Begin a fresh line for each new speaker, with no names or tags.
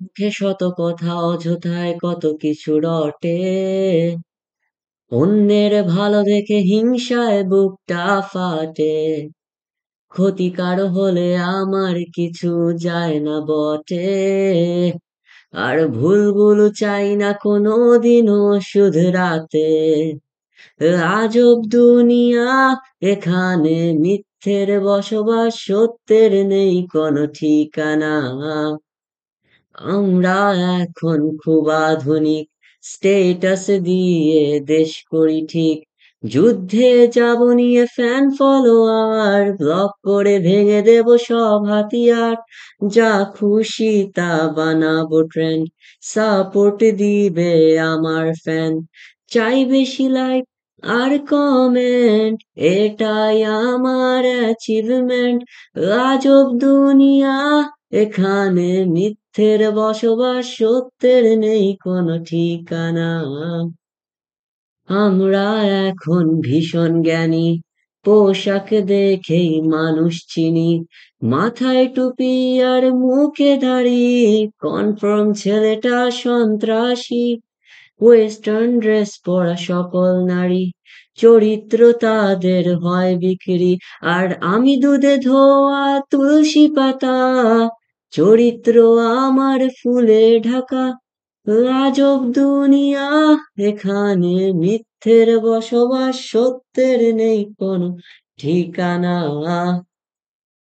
মুখে শত কথা অযথায় কত কিছু রটে অন্যের ভালো দেখে হিংসায় বুকটা ফাটে ক্ষতিকার হলে আমার কিছু যায় না বটে আর ভুল ভুল চাই না কোনো দিনও শুধরাতে আজব দুনিয়া এখানে মিথ্যের বসবাস সত্যের নেই কোনো ঠিকানা আমরা এখন খুব আধুনিক স্টেটাস দিয়ে দেশ করি ঠিক যুদ্ধে যাব নিয়ে ফ্যান ফলোয়ার ব্লক করে ভেঙে দেব সব হাতিয়ার যা খুশি তা বানাবো ট্রেন্ড সাপোর্ট দিবে আমার ফ্যান চাই বেশি লাইক আর কমেন্ট এটাই আমার অ্যাচিভমেন্ট আজব দুনিয়া এখানে মিথ্যের বসবাস সত্যের নেই কোনো ঠিকানা আমরা এখন ভীষণ জ্ঞানী পোশাক দেখেই মানুষ চিনি মাথায় টুপি আর মুখে দাড়ি কনফার্ম ছেলেটা সন্ত্রাসী ওয়েস্টার্ন ড্রেস পরা সকল নারী চরিত্র তাদের হয় বিক্রি আর আমি দুধে ধোয়া তুলসী পাতা চরিত্র আমার ফুলে ঢাকা রাজব দুনিয়া এখানে মিথ্যের বসবাস সত্যের নেই কোনো ঠিকানা